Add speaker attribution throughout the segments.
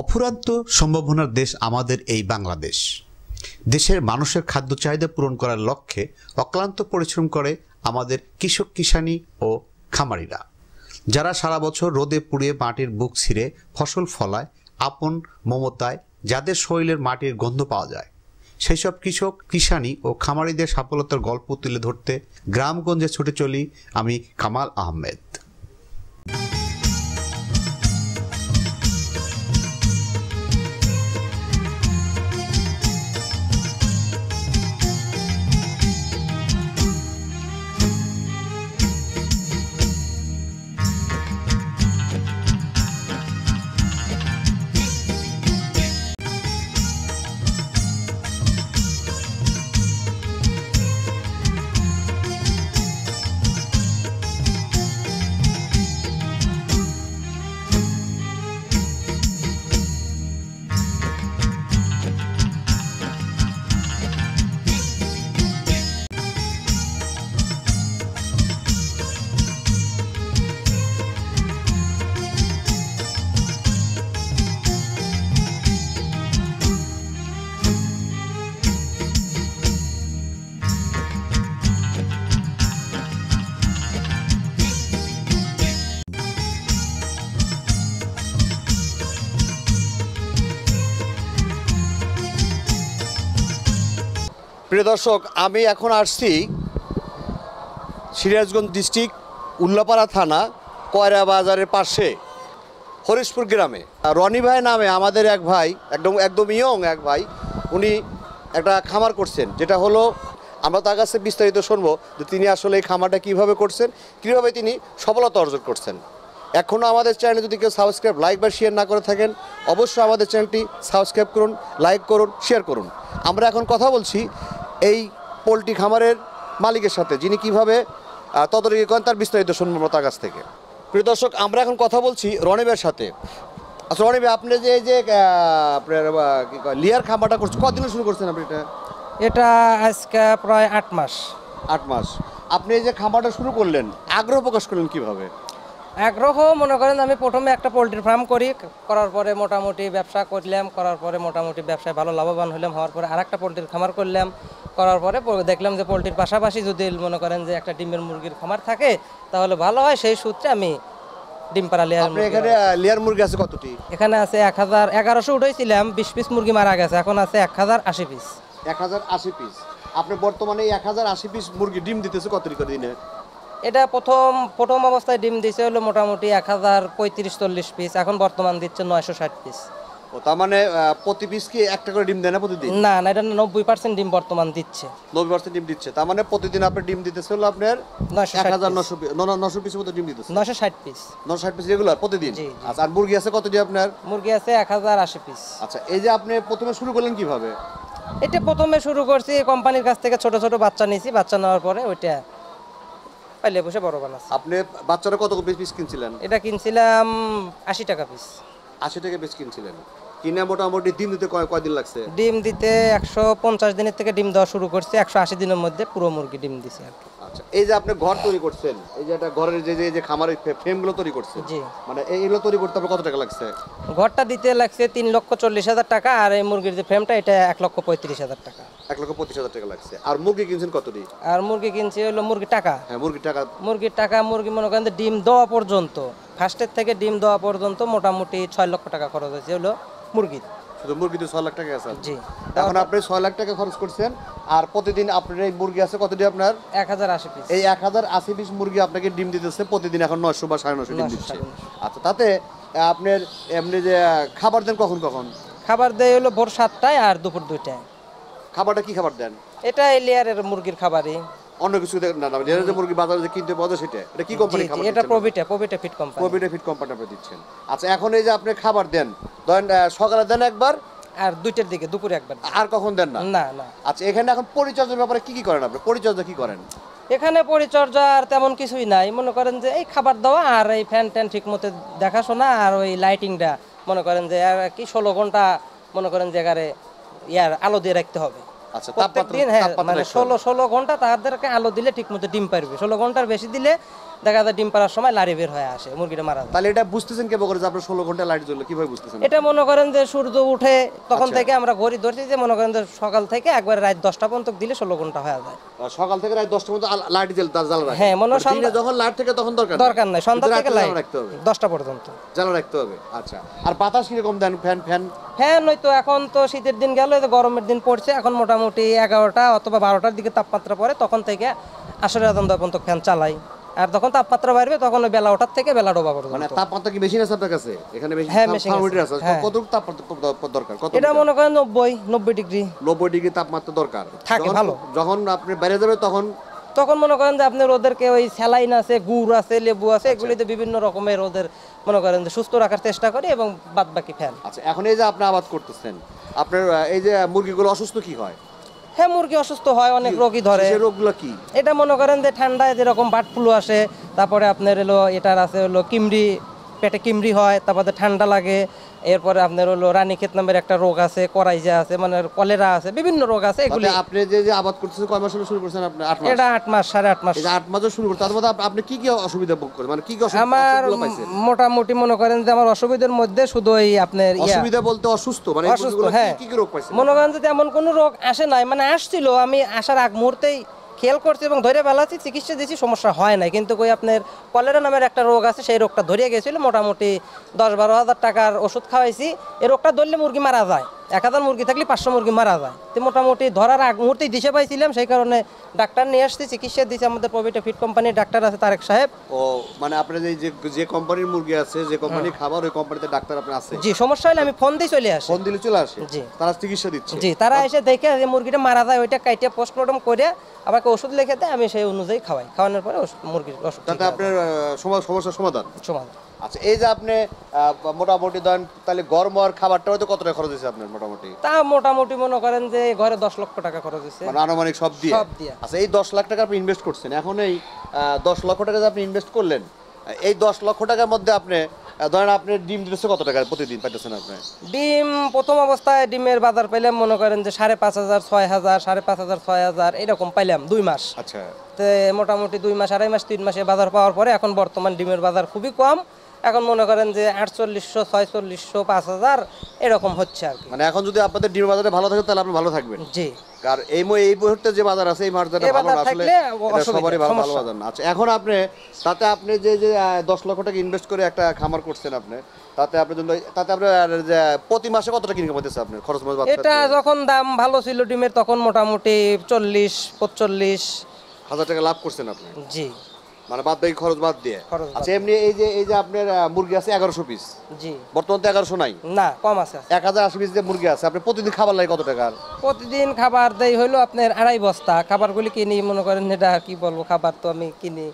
Speaker 1: অফুরান্ত সম্ভাবনার দেশ আমাদের এই বাংলাদেশ দেশের মানুষের খাদ্য চাহিদা পূরণ করার লক্ষ্যে অক্লান্ত পরিশ্রম করে আমাদের কৃষক কিষানি ও খামারিরা যারা সারা বছর রোদে পুড়িয়ে মাটির বুক ছিঁড়ে ফসল ফলায় আপন মমতায় যাদের শরীরের মাটির গন্ধ পাওয়া যায় সেই সব কৃষক কিষানি ও খামারিদের সফলতার গল্প তুলে ধরতে গ্রামগঞ্জে ছুটে চলি আমি কামাল আহমেদ প্রিয় দর্শক আমি এখন আসছি সিরাজগঞ্জ ডিস্ট্রিক্ট উল্লাপাড়া থানা কয়রা বাজারের পাশে হরিশপুর গ্রামে রনি ভাই নামে আমাদের এক ভাই একদম একদম ইয়ং এক ভাই উনি একটা খামার করছেন যেটা হলো আমরা তার কাছে বিস্তারিত শুনবো যে তিনি আসলে এই খামারটা কীভাবে করছেন কীভাবে তিনি সফলতা অর্জন করছেন এখনও আমাদের চ্যানেলে যদি কেউ সাবস্ক্রাইব লাইক বা শেয়ার না করে থাকেন অবশ্যই আমাদের চ্যানেলটি সাবস্ক্রাইব করুন লাইক করুন শেয়ার করুন আমরা এখন কথা বলছি এই পোলট্রি খামারের মালিকের সাথে যিনি কিভাবে তদারকি করেন তার বিস্তারিত শুনবো তার কাছ থেকে প্রিয় দর্শক আমরা এখন কথা বলছি রনিবের সাথে আচ্ছা রনিবে আপনি যে এই যে আপনার লিয়ার খামারটা করছেন কদিনে শুরু করছেন আপনি এটা
Speaker 2: এটা আজকে প্রায় আট মাস আট মাস আপনি এই যে খামারটা শুরু করলেন আগ্রহ প্রকাশ করলেন কিভাবে আগ্রহ মনে করেন আমি প্রথমে একটা পোলট্রি ফার্ম করি করার পরে মোটামুটি ব্যবসা করলাম করার পরে মোটামুটি ব্যবসায় ভালো লাভবান হলাম হওয়ার পরে আর একটা পোলট্রির খামার করলাম করার পরে দেখলাম যে পোলট্রির পাশাপাশি যদি মনে করেন যে একটা ডিমের মুরগির খামার থাকে তাহলে ভালো হয় সেই সূত্রে আমি ডিম পাড়া লেয়ার এখানে লেয়ার মুরগি আছে কতটি এখানে আছে এক হাজার এগারোশো উঠেছিলাম বিশ পিস মুরগি মারা গেছে এখন আছে এক হাজার আশি পিস এক হাজার আশি পিস আপনি বর্তমানে এক হাজার আশি পিস মুরগি ডিম দিতেছে কত করে দিনে এটা প্রথম প্রথম অবস্থায় ডিম দিছে হলো মোটামুটি এক হাজার পঁয়ত্রিশ চল্লিশ পিস এখন বর্তমান দিচ্ছে নয়শো ষাট পিস তার মানে প্রতি পিস কি একটা করে ডিম দেয় না প্রতিদিন না না এটা নব্বই পার্সেন্ট
Speaker 1: ডিম বর্তমান দিচ্ছে নব্বই পার্সেন্ট ডিম দিচ্ছে তার মানে প্রতিদিন আপনি ডিম দিতেছে হলো আপনার এক হাজার নশো নশো পিস মতো ডিম দিতেছে নশো ষাট পিস নশো ষাট পিস রেগুলার প্রতিদিন আচ্ছা আর মুরগি আছে কতটি আপনার
Speaker 2: মুরগি আছে এক হাজার আশি পিস আচ্ছা এই যে আপনি প্রথমে শুরু করলেন কিভাবে এটা প্রথমে শুরু করছি কোম্পানির কাছ থেকে ছোট ছোট বাচ্চা নিয়েছি বাচ্চা নেওয়ার পরে ওইটা পাইলে বসে বড়
Speaker 1: বানাচ্ছি আপনি বাচ্চারা কত পিস কিনছিলেন
Speaker 2: এটা কিনছিলাম আশি টাকা পিস আশি
Speaker 1: টাকা পিস কিনছিলেন কিনা মোটামুটি ডিম দিতে কয় কয়দিন লাগছে
Speaker 2: ডিম দিতে একশো পঞ্চাশ দিনের থেকে ডিম দেওয়া শুরু করছে একশো আশি দিনের মধ্যে পুরো মুরগি ডিম দিছে আর কি
Speaker 1: আচ্ছা এই যে আপনি ঘর তৈরি করছেন এই যে একটা ঘরের যে যে- খামারের ফ্রেম গুলো তৈরি করছেন জি। মানে এইগুলো তৈরি করতে আপনার কত টাকা লাগছে
Speaker 2: ঘরটা দিতে লাগছে তিন লক্ষ চল্লিশ হাজার টাকা আর এই মুরগির যে ফ্রেমটা এটা এক লক্ষ পঁয়ত্রিশ হাজার টাকা এক লক্ষ পঁচিশ হাজার টাকা লাগছে আর মুরগি কিনছেন কতটি আর মুরগি কিনছি হলো মুরগি টাকা হ্যাঁ মুরগি টাকা মুরগির টাকা মুরগি মনে করেন যে ডিম দেওয়া পর্যন্ত ফার্স্টের থেকে ডিম দেওয়া পর্যন্ত মোটামুটি ছয় লক্ষ টাকা খরচ হয়েছে হলো মুরগির শুধু মুরগিতে ছয় লাখ টাকা আছে জি
Speaker 1: এখন আপনি ছয় লাখ টাকা খরচ করছেন আর প্রতিদিন আপনার এই মুরগি আছে কতটি আপনার
Speaker 2: এক হাজার আশি পিস
Speaker 1: এই এক হাজার আশি পিস মুরগি আপনাকে ডিম দিতেছে প্রতিদিন এখন নয়শো বা সাড়ে নশো ডিম দিচ্ছে আচ্ছা তাতে আপনার এমনি যে
Speaker 2: খাবার দেন কখন কখন খাবার দেয় হলো ভোর সাতটায় আর দুপুর দুইটায় খাবারটা কি খাবার দেন এটা লেয়ারের মুরগির খাবারই
Speaker 1: অন্য কিছু না না লেয়ারের মুরগি বাজারে যে কিনতে পাওয়া যায় সেটা এটা কি কোম্পানি খাবার এটা প্রবিটা প্রবিটা ফিট কোম্পানি প্রবিটা ফিট কোম্পানি আপনি দিচ্ছেন আচ্ছা এখন এই যে আপনি খাবার দেন সকালে দেন একবার আর দুইটার দিকে দুপুরে একবার আর কখন দেন না না আচ্ছা এখানে এখন পরিচর্যার ব্যাপারে কি কি করেন আপনি পরিচর্যা কি করেন
Speaker 2: এখানে পরিচর্যা আর তেমন কিছুই নাই মনে করেন যে এই খাবার দেওয়া আর এই ফ্যান ট্যান ঠিক মতো দেখাশোনা আর ওই লাইটিংটা মনে করেন যে কি ষোলো ঘন্টা মনে করেন যে এখানে ইয়ার আলো দিয়ে রাখতে হবে আচ্ছা, হ্যাঁ, মানে আচ্ছা। আমরা ঘড়ি ধরছি যে মনে করেন সকাল থেকে একবার রাত দশটা পর্যন্ত দিলে ষোলো ঘন্টা হয়ে যায়
Speaker 1: সকাল থেকে রাত দশটা পর্যন্ত লাইট হ্যাঁ মনে হয় মানে যখন লাইট থেকে তখন দরকার দরকার নাই সন্ধ্যা থেকে লাইট রাখতে
Speaker 2: হবে দশটা পর্যন্ত জ্বালা রাখতে হবে আচ্ছা আর বাতাস কিরকম দেন ফ্যান ফ্যান হ্যাঁ নয়তো এখন তো শীতের দিন গেল গরমের দিন পড়ছে এখন মোটামুটি এগারোটা অথবা বারোটার দিকে তাপমাত্রা পড়ে তখন থেকে আসলে আদম পর্যন্ত ফ্যান চালাই আর যখন তাপমাত্রা বাড়বে তখন বেলা ওঠার থেকে বেলা ডোবা করবে মানে তাপমাত্রা কি মেশিন আছে আপনার
Speaker 1: কাছে এখানে মেশিন হ্যাঁ মেশিন আছে হ্যাঁ। কত তাপমাত্রা দরকার
Speaker 2: কত এটা মনে করেন 90 90 ডিগ্রি 90 ডিগ্রি তাপমাত্রা দরকার থাকে ভালো যখন আপনি বাইরে যাবে তখন তখন মনে করেন যে আপনি ওদেরকে ওই স্যালাইন আছে গুড় আছে লেবু আছে আচ্ছা। এগুলিতে বিভিন্ন রকমের ওদের মনে করেন যে সুস্থ রাখার চেষ্টা করি এবং বাদ বাকি ফ্যান আচ্ছা এখন এই যে আপনি আবাদ করতেছেন আপনার এই যে মুরগিগুলো অসুস্থ কি হয় হ্যাঁ মুরগি অসুস্থ হয় অনেক রোগই ধরে রোগগুলো কি এটা মনে করেন যে ঠান্ডায় যেরকম বার্ড ফ্লু আসে তারপরে আপনার এলো এটার আছে হলো কিমড়ি পেটে কিমড়ি হয় তারপরে ঠান্ডা লাগে এরপরে আপনার হলো রানীক্ষেত নামের একটা রোগ আছে করাইজা আছে মানে কলেরা আছে বিভিন্ন রোগ আছে আচ্ছা, এগুলি আপনি যে যে আবাদ করতেছেন কয় মাস হলো শুরু করছেন আপনি আট মাস এটা আট মাস সাড়ে আট মাস আট মাসও শুরু করতে
Speaker 1: তার আপনি কি কি অসুবিধা ভোগ করেন মানে কি কি অসুবিধা আমার
Speaker 2: মোটামুটি মনে করেন যে আমার অসুবিধার মধ্যে শুধু ওই আপনার অসুবিধা বলতে
Speaker 1: অসুস্থ মানে অসুস্থ কি- হ্যাঁ কি কি রোগ পাইছেন মনে
Speaker 2: করেন যে এমন কোনো রোগ আসে নাই মানে আসছিল আমি আসার আগ মুহূর্তেই খেয়াল করছি এবং ধরে ফেলাচ্ছি চিকিৎসা দিয়েছি সমস্যা হয় না কিন্তু ওই আপনার কলেরা নামের একটা রোগ আছে সেই রোগটা ধরিয়ে গেছিলো মোটামুটি দশ বারো হাজার টাকার ওষুধ খাওয়াইছি এই রোগটা ধরলে মুরগি মারা যায় এক হাজার মুরগি থাকলে পাঁচশো মুরগি মারা যায় তো মোটামুটি ধরার আগ মুহূর্তেই দিশে পাইছিলাম সেই কারণে ডাক্তার নিয়ে আসছি চিকিৎসা দিচ্ছে আমাদের প্রবিটা ফিট কোম্পানির ডাক্তার আছে তারেক সাহেব
Speaker 1: ও মানে আপনার যে যে কোম্পানির মুরগি আছে যে কোম্পানির হ্যাঁ। খাবার ওই কোম্পানিতে ডাক্তার আপনার আছে জি
Speaker 2: সমস্যা হলে আমি ফোন দিয়ে চলে আসি ফোন দিলে চলে আসে জি তারা চিকিৎসা দিচ্ছে জি তারা এসে দেখে যে মুরগিটা মারা যায় ওইটা কাইটে পোস্টমর্টম করে আমাকে ওষুধ লিখে দেয় আমি সেই অনুযায়ী খাওয়াই খাওয়ানোর পরে মুরগির ওষুধ তাতে আপনার
Speaker 1: সমস্যার সমাধান সমাধান
Speaker 2: আচ্ছা এই যে আপনি মোটামুটি ধরেন তাহলে
Speaker 1: গরম খাবারটা হয়তো খরচ হয়েছে আপনার মোটামুটি
Speaker 2: তা মোটামুটি মনে করেন যে ঘরে দশ লক্ষ টাকা খরচ হয়েছে মানে
Speaker 1: আনুমানিক সব দিয়ে সব দিয়ে আচ্ছা এই দশ লাখ টাকা আপনি ইনভেস্ট করছেন এখন এই দশ লক্ষ টাকা যে আপনি
Speaker 2: ইনভেস্ট করলেন এই দশ লক্ষ টাকার মধ্যে আপনি ধরেন আপনি ডিম কত টাকা প্রতিদিন পাইতেছেন আপনি ডিম প্রথম অবস্থায় ডিমের বাজার পাইলাম মনে করেন যে সাড়ে পাঁচ হাজার ছয় হাজার সাড়ে পাঁচ হাজার ছয় হাজার এরকম পাইলাম দুই মাস আচ্ছা তো মোটামুটি দুই মাস আড়াই মাস তিন মাসে বাজার পাওয়ার পরে এখন বর্তমান ডিমের বাজার খুবই কম এখন মনে করেন যে আটচল্লিশশো ছয়চল্লিশশো পাঁচ হাজার এরকম হচ্ছে আর
Speaker 1: মানে এখন যদি আপনাদের ডিম বাজারে ভালো থাকে তাহলে আপনি ভালো থাকবেন জি আর এই এই মুহূর্তে যে বাজার আছে এই বাজারটা ভালো আসলে সবারই ভালো বাজার না আচ্ছা এখন আপনি তাতে আপনি যে যে দশ লক্ষ টাকা ইনভেস্ট করে একটা খামার করছেন আপনি তাতে আপনি জন্য তাতে আপনার প্রতি মাসে কত টাকা ইনকাম হতেছে আপনার খরচ মরচ এটা
Speaker 2: যখন দাম ভালো ছিল ডিমের তখন মোটামুটি চল্লিশ পঁচল্লিশ হাজার টাকা লাভ করছেন আপনি জি মানে বাদ বাকি
Speaker 1: খরচ বাদ দিয়ে আচ্ছা এমনি এই যে এই যে আপনার মুরগি আছে এগারোশো পিস জি বর্তমান তো এগারোশো নাই না কম আছে এক হাজার আশি পিস যে মুরগি আছে আপনি প্রতিদিন খাবার লাগে কত টাকার
Speaker 2: প্রতিদিন খাবার দেই হইল আপনার আড়াই বস্তা খাবারগুলি কিনি মনে করেন এটা কি বলবো খাবার তো আমি কিনি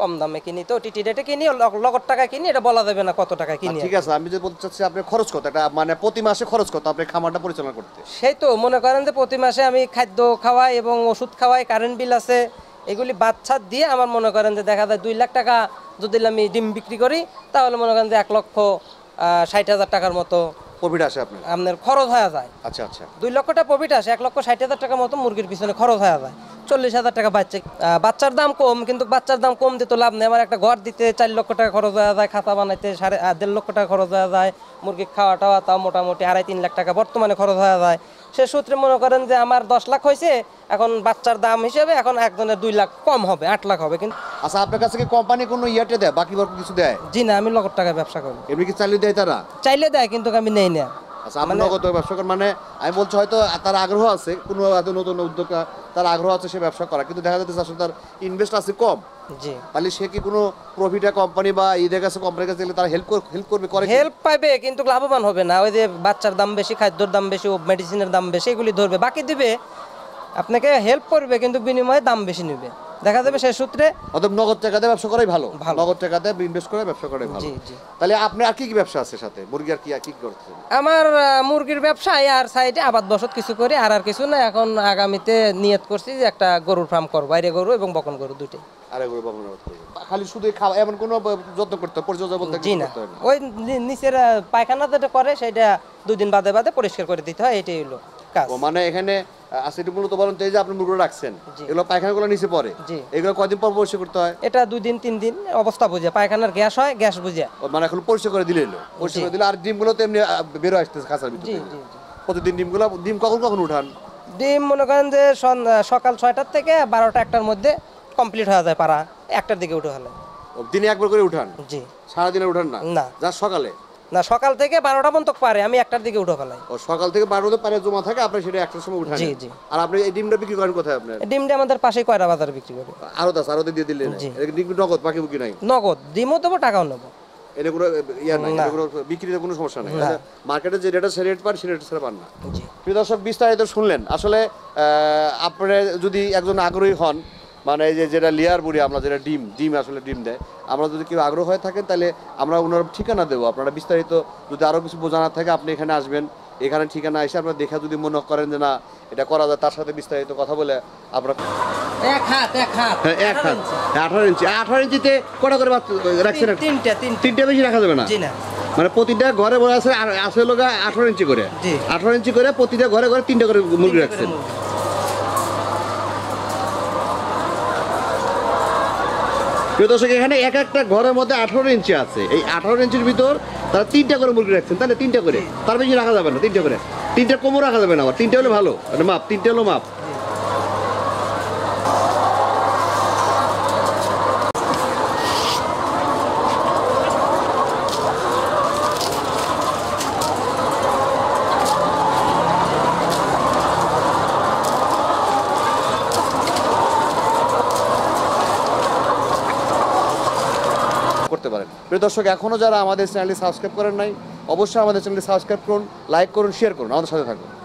Speaker 2: কম দামে কিনি তো টিটি রেটে কিনি লগত টাকা কিনি এটা বলা যাবে না কত টাকা কিনি আচ্ছা, ঠিক
Speaker 1: আছে আমি যে বলতে চাচ্ছি আপনি খরচ কত এটা মানে প্রতি মাসে খরচ কত আপনি খামারটা পরিচালনা করতে
Speaker 2: সেই তো মনে করেন যে প্রতি মাসে আমি খাদ্য খাওয়াই এবং ওষুধ খাওয়াই কারেন্ট বিল আছে এগুলি বাচ্চা দিয়ে আমার মনে করেন যে দেখা যায় দুই লাখ টাকা যদি আমি ডিম বিক্রি করি তাহলে মনে করেন যে এক লক্ষ ষাট হাজার টাকার মতো প্রফিট আসে আপনার খরচ হয়ে যায় আচ্ছা আচ্ছা দুই লক্ষ টাকা প্রফিট আসে এক লক্ষ ষাট হাজার টাকার মতো মুরগির পিছনে খরচ হয়ে যায় চল্লিশ হাজার টাকা বাচ্চা বাচ্চার দাম কম কিন্তু বাচ্চার দাম কম দিতে লাভ নেই আমার একটা ঘর দিতে চার লক্ষ টাকা খরচ হয়ে যায় খাতা বানাইতে সাড়ে দেড় লক্ষ টাকা খরচ হয়ে যায় মুরগি খাওয়া টাওয়া তাও মোটামুটি আড়াই তিন লাখ টাকা বর্তমানে খরচ হয়ে যায় সে সূত্রে মনে করেন যে আমার দশ লাখ হয়েছে এখন বাচ্চার দাম হিসেবে এখন একজনের দুই লাখ কম হবে আট লাখ হবে কিন্তু আচ্ছা আপনার কাছে কি কোম্পানি কোনো ইয়াতে দেয় বাকি কিছু দেয় জি না আমি লক্ষ টাকা ব্যবসা করি এমনি কি চাইলে দেয় তারা চাইলে দেয় কিন্তু আমি নেই না
Speaker 1: আচ্ছা মানে- ব্যবসা মানে আমি হয়তো তার আগ্রহ আছে কোনো নতুন তার আগ্রহ আছে সে ব্যবসা করা কিন্তু দেখা যাচ্ছে ইনভেস্ট আছে কম সে কি কোনো কোম্পানি বা কাছে হেল্প করবে হেল্প
Speaker 2: কিন্তু লাভবান হবে না ওই যে বাচ্চার দাম বেশি খাদ্যর দাম বেশি মেডিসিনের দাম বেশি এগুলি ধরবে বাকি দিবে আপনাকে হেল্প করবে কিন্তু বিনিময়ে দাম বেশি নেবে দেখা যাবে সেই সূত্রে অতএব নগদ টাকা দিয়ে
Speaker 1: ব্যবসা করাই ভালো নগদ টাকা দিয়ে ইনভেস্ট করে ব্যবসা করাই ভালো তাহলে আপনি আর কি কি ব্যবসা আছে সাথে মুরগি আর কি আর কি করতেছেন
Speaker 2: আমার মুরগির ব্যবসা আর সাইডে আবাদ বসত কিছু করি আর আর কিছু না এখন আগামীতে নিয়ত করছি যে একটা গরুর ফার্ম করব বাইরে গরু এবং বকন গরু দুটেই
Speaker 1: আরে গরু বকন গরু
Speaker 2: খালি শুধু খাওয়া এমন কোনো যত্ন করতে পরিচর্যা বলতে কি না ওই নিচের পায়খানা যেটা করে সেটা দুদিন বাদে বাদে পরিষ্কার করে দিতে হয় এটাই হলো কাজ মানে এখানে এটা আচ্ছা,
Speaker 1: মূলত আপনি রাখছেন এগুলো পায়খানাগুলো নিচে এগুলো কদিন পর করতে হয় এটা দুই দিন তিন দিন অবস্থা পায়খানার গ্যাস হয় গ্যাস মানে এখন পরিষ্কার করে দিলে এলো পরিষ্কার করে আর এমনি
Speaker 2: আসতেছে ডিম কখন কখন উঠান ডিম মনে করেন যে সকাল ছয়টার থেকে বারোটা একটার মধ্যে কমপ্লিট হয়ে যায় পাড়া একটার দিকে উঠে হলে
Speaker 1: দিনে একবার করে উঠান সারাদিনে উঠান না না যা সকালে
Speaker 2: না সকাল থেকে
Speaker 1: বারোটা পর্যন্ত পারে আমি একটার দিকে উঠে ফেলাই ও সকাল থেকে বারোটা পারে জমা থাকে আপনি সেটা একটার সময় উঠে জি জি আর আপনি এই ডিমটা বিক্রি করেন কোথায় আপনার
Speaker 2: ডিমটা আমাদের পাশে কয়রা বাজার বিক্রি করে
Speaker 1: আরো দাস আরো দিয়ে দিলেন ডিম নগদ বাকি বুকি নাই নগদ ডিমও দেবো টাকাও নেবো এটা কোনো ইয়া নাই এটা কোনো বিক্রিতে কোনো সমস্যা নাই মার্কেটে আচ্ছা, যে রেটে সে রেট পান সে রেট ছাড়া পান না প্রিয় দর্শক বিস্তারিত শুনলেন আসলে আপনি যদি একজন আগ্রহী হন মানে এই যে যেটা লেয়ার বুড়ি আমরা যেটা ডিম ডিম আসলে ডিম দেয় আমরা যদি কেউ আগ্রহ হয়ে থাকেন তাহলে আমরা ওনার ঠিকানা দেবো আপনারা বিস্তারিত যদি আরও কিছু বোঝানা থাকে আপনি এখানে আসবেন এখানে ঠিকানা এসে আপনার দেখা যদি মনে করেন যে না এটা করা যায় তার সাথে বিস্তারিত কথা বলে আপনার
Speaker 2: হ্যাঁ, হ্যাঁ,
Speaker 1: মানে আঠারো ইঞ্চি করে প্রতিটা ঘরে ঘরে তিনটা করে মুরগি রাখছেন প্রিয় দর্শক এখানে এক একটা ঘরের মধ্যে আঠারো ইঞ্চি আছে এই আঠারো ইঞ্চির ভিতর তারা তিনটা করে মুরগি রাখছেন তাহলে তিনটা করে তার বেশি রাখা যাবে না তিনটা করে তিনটা কোমর রাখা যাবে না আবার তিনটা হলে ভালো মানে মাপ তিনটা হলো মাপ প্রিয় দর্শক এখনও যারা আমাদের চ্যানেলটি সাবস্ক্রাইব করেন নাই অবশ্যই আমাদের চ্যানেলটি সাবস্ক্রাইব করুন লাইক করুন শেয়ার করুন আমাদের সাথে থাকুন